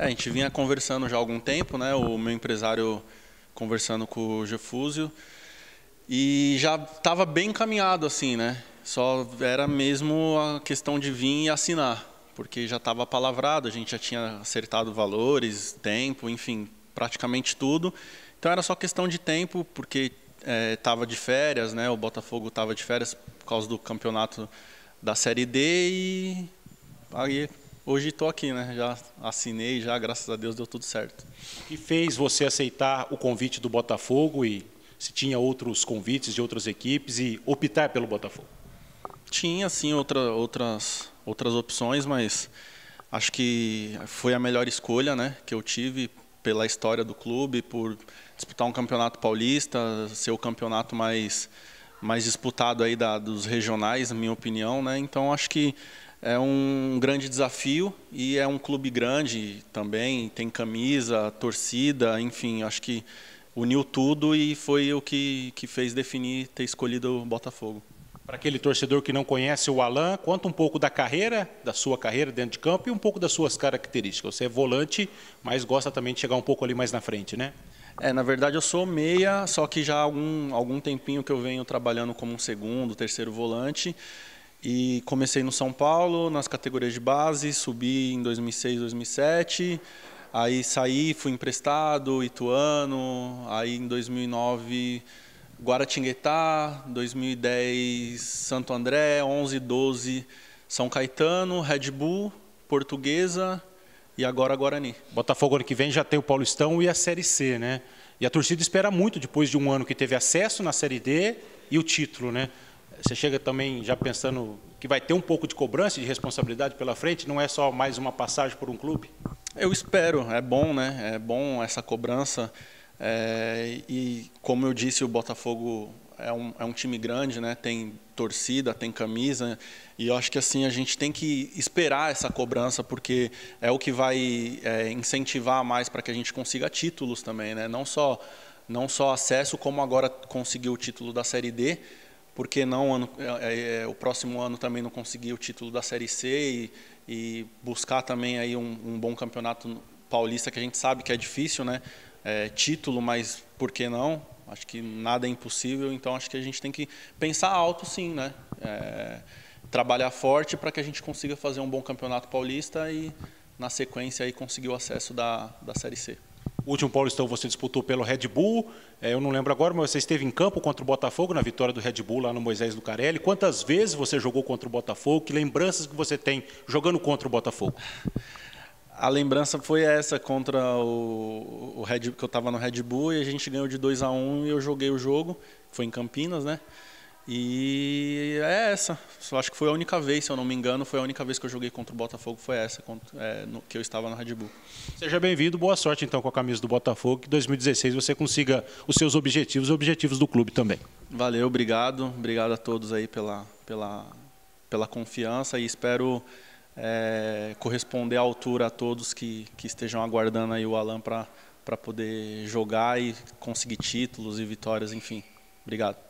É, a gente vinha conversando já há algum tempo, né? O meu empresário conversando com o Gefúsio e já estava bem encaminhado assim, né? Só era mesmo a questão de vir e assinar, porque já estava palavrado, a gente já tinha acertado valores, tempo, enfim, praticamente tudo. Então era só questão de tempo, porque estava é, de férias, né? O Botafogo estava de férias por causa do campeonato da Série D e aí Hoje estou aqui, né? Já assinei, já graças a Deus deu tudo certo. O que fez você aceitar o convite do Botafogo e se tinha outros convites de outras equipes e optar pelo Botafogo? Tinha sim outra, outras outras opções, mas acho que foi a melhor escolha, né? Que eu tive pela história do clube, por disputar um campeonato paulista, ser o campeonato mais mais disputado aí da, dos regionais, na minha opinião, né? Então acho que é um grande desafio e é um clube grande também, tem camisa, torcida, enfim, acho que uniu tudo e foi o que, que fez definir ter escolhido o Botafogo. Para aquele torcedor que não conhece o Alan, conta um pouco da carreira, da sua carreira dentro de campo e um pouco das suas características. Você é volante, mas gosta também de chegar um pouco ali mais na frente, né? É, na verdade eu sou meia, só que já há algum, algum tempinho que eu venho trabalhando como um segundo, terceiro volante. E comecei no São Paulo, nas categorias de base, subi em 2006, 2007. Aí saí, fui emprestado, Ituano. Aí em 2009, Guaratinguetá. 2010, Santo André. 11, 12, São Caetano, Red Bull, Portuguesa e agora Guarani. Botafogo ano que vem já tem o Paulistão e a Série C, né? E a torcida espera muito depois de um ano que teve acesso na Série D e o título, né? você chega também já pensando que vai ter um pouco de cobrança e de responsabilidade pela frente, não é só mais uma passagem por um clube? Eu espero, é bom, né? É bom essa cobrança. É, e como eu disse, o Botafogo é um, é um time grande, né? Tem torcida, tem camisa. E eu acho que assim a gente tem que esperar essa cobrança, porque é o que vai é, incentivar mais para que a gente consiga títulos também, né? Não só, não só acesso, como agora conseguir o título da Série D porque não ano, é, é, é, o próximo ano também não conseguir o título da Série C e, e buscar também aí um, um, bom campeonato paulista que a gente sabe que é difícil, né? É, título, mas por que não? Acho que nada é impossível, então acho que a gente tem que pensar alto, sim, né? É, trabalhar forte para que a gente consiga fazer um bom campeonato paulista e na sequência aí conseguir o acesso da, da Série C. O último Paulistão você disputou pelo Red Bull, é, eu não lembro agora, mas você esteve em campo contra o Botafogo na vitória do Red Bull lá no Moisés Lucarelli. Quantas vezes você jogou contra o Botafogo? Que lembranças que você tem jogando contra o Botafogo? A lembrança foi essa contra o, o Red que eu estava no Red Bull e a gente ganhou de 2 a 1 um, e eu joguei o jogo, foi em Campinas, né? E é essa. Eu acho que foi a única vez, se eu não me engano, foi a única vez que eu joguei contra o Botafogo, foi essa, contra, é, no, que eu estava na Red Bull. Seja bem-vindo, boa sorte então com a camisa do Botafogo, que 2016 você consiga os seus objetivos e objetivos do clube também. Valeu, obrigado. Obrigado a todos aí pela, pela, pela confiança e espero é, corresponder à altura a todos que, que estejam aguardando aí o Alan para poder jogar e conseguir títulos e vitórias, enfim. Obrigado.